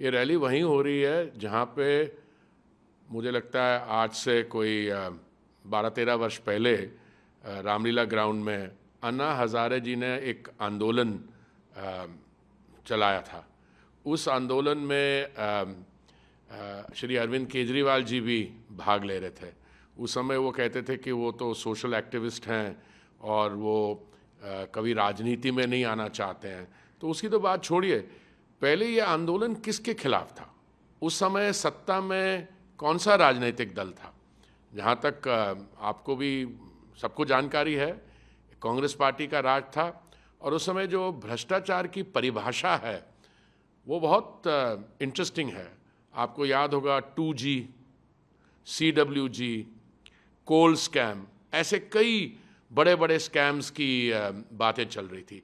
ये रैली वहीं हो रही है जहाँ पे मुझे लगता है आज से कोई बारह तेरह वर्ष पहले रामलीला ग्राउंड में अन्ना हज़ारे जी ने एक आंदोलन चलाया था उस आंदोलन में श्री अरविंद केजरीवाल जी भी भाग ले रहे थे उस समय वो कहते थे कि वो तो सोशल एक्टिविस्ट हैं और वो कभी राजनीति में नहीं आना चाहते हैं तो उसकी तो बात छोड़िए पहले ये आंदोलन किसके खिलाफ था उस समय सत्ता में कौन सा राजनीतिक दल था जहाँ तक आपको भी सबको जानकारी है कांग्रेस पार्टी का राज था और उस समय जो भ्रष्टाचार की परिभाषा है वो बहुत इंटरेस्टिंग है आपको याद होगा two G C W G coal scam ऐसे कई बड़े बड़े स्कैम्स की बातें चल रही थी